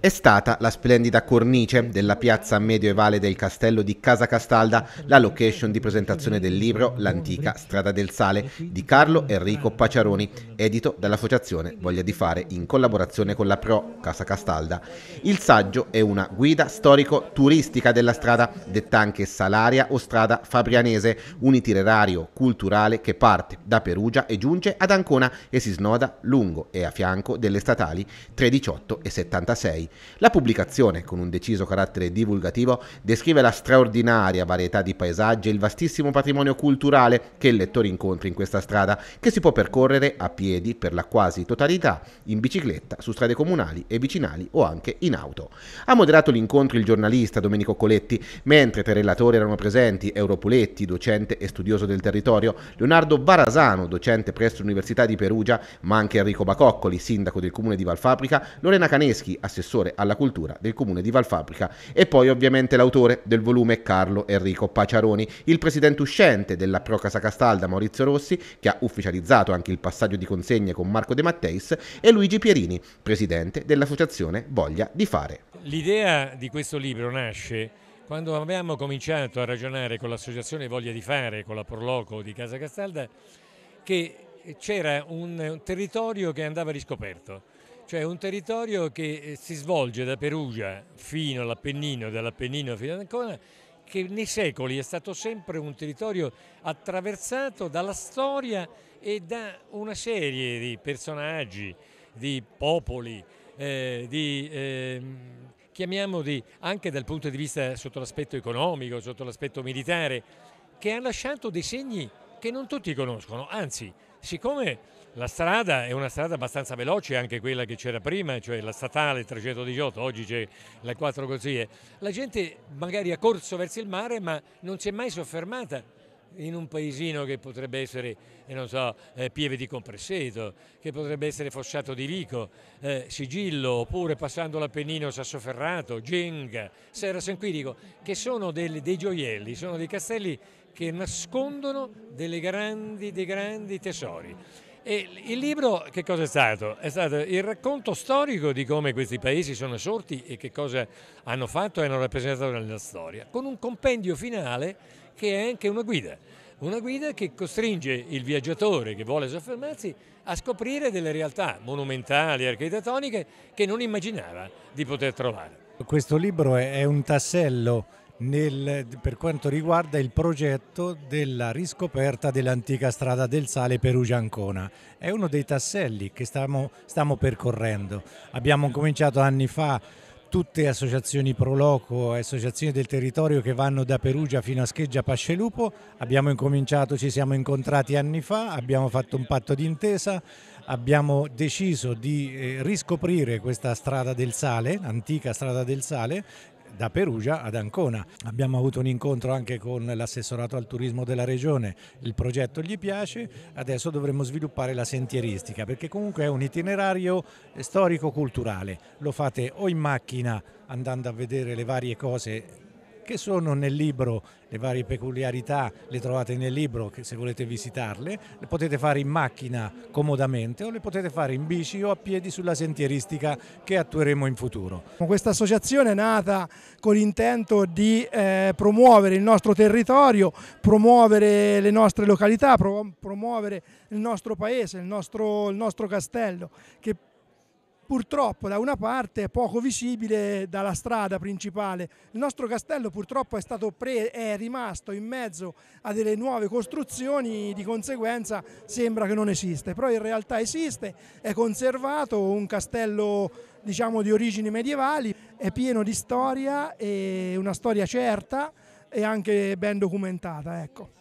È stata la splendida cornice della piazza medioevale del castello di Casa Castalda, la location di presentazione del libro L'antica strada del sale di Carlo Enrico Paciaroni, edito dall'associazione Voglia di fare in collaborazione con la Pro Casa Castalda. Il saggio è una guida storico-turistica della strada, detta anche Salaria o strada fabrianese, un itinerario culturale che parte da Perugia e giunge ad Ancona e si snoda lungo e a fianco delle statali 318 e 76 1986. La pubblicazione, con un deciso carattere divulgativo, descrive la straordinaria varietà di paesaggi e il vastissimo patrimonio culturale che il lettore incontra in questa strada, che si può percorrere a piedi per la quasi totalità, in bicicletta, su strade comunali e vicinali o anche in auto. Ha moderato l'incontro il giornalista Domenico Coletti, mentre tra i relatori erano presenti Europuletti, docente e studioso del territorio, Leonardo Barasano, docente presso l'Università di Perugia, ma anche Enrico Bacoccoli, sindaco del comune di Valfabrica, Lorena Caneschi, assessore assessore alla cultura del comune di Valfabbrica e poi ovviamente l'autore del volume Carlo Enrico Paciaroni, il presidente uscente della Pro Casa Castalda Maurizio Rossi, che ha ufficializzato anche il passaggio di consegne con Marco De Matteis, e Luigi Pierini, presidente dell'associazione Voglia di Fare. L'idea di questo libro nasce quando abbiamo cominciato a ragionare con l'associazione Voglia di Fare, con la Proloco di Casa Castalda, che c'era un territorio che andava riscoperto cioè un territorio che eh, si svolge da Perugia fino all'Appennino, dall'Appennino fino ad Ancona, che nei secoli è stato sempre un territorio attraversato dalla storia e da una serie di personaggi, di popoli, eh, di, eh, chiamiamoli anche dal punto di vista sotto l'aspetto economico, sotto l'aspetto militare, che ha lasciato dei segni che non tutti conoscono, anzi, siccome la strada è una strada abbastanza veloce, anche quella che c'era prima, cioè la statale 318, oggi c'è le quattro così. La gente magari ha corso verso il mare ma non si è mai soffermata in un paesino che potrebbe essere, eh, so, eh, Pieve di Compresseto, che potrebbe essere Fossato di Vico, eh, Sigillo, oppure passando l'Appennino Sassoferrato, Genga, Serra San Quirico, che sono dei, dei gioielli, sono dei castelli che nascondono grandi, dei grandi tesori. E il libro che cosa è stato? È stato il racconto storico di come questi paesi sono sorti e che cosa hanno fatto e hanno rappresentato nella storia, con un compendio finale che è anche una guida. Una guida che costringe il viaggiatore che vuole soffermarsi a scoprire delle realtà monumentali, architettoniche, che non immaginava di poter trovare. Questo libro è un tassello nel, per quanto riguarda il progetto della riscoperta dell'antica strada del sale Perugia-Ancona. È uno dei tasselli che stiamo, stiamo percorrendo. Abbiamo cominciato anni fa tutte associazioni pro loco, associazioni del territorio che vanno da Perugia fino a Scheggia Pascelupo. Abbiamo incominciato, ci siamo incontrati anni fa, abbiamo fatto un patto d'intesa, abbiamo deciso di eh, riscoprire questa strada del sale, antica strada del sale, da Perugia ad Ancona. Abbiamo avuto un incontro anche con l'assessorato al turismo della regione, il progetto gli piace, adesso dovremo sviluppare la sentieristica perché comunque è un itinerario storico-culturale, lo fate o in macchina andando a vedere le varie cose che sono nel libro, le varie peculiarità le trovate nel libro se volete visitarle, le potete fare in macchina comodamente o le potete fare in bici o a piedi sulla sentieristica che attueremo in futuro. Questa associazione è nata con l'intento di eh, promuovere il nostro territorio, promuovere le nostre località, promuovere il nostro paese, il nostro, il nostro castello, che purtroppo da una parte è poco visibile dalla strada principale. Il nostro castello purtroppo è, pre, è rimasto in mezzo a delle nuove costruzioni, di conseguenza sembra che non esiste, però in realtà esiste, è conservato un castello diciamo, di origini medievali, è pieno di storia, e una storia certa e anche ben documentata. Ecco.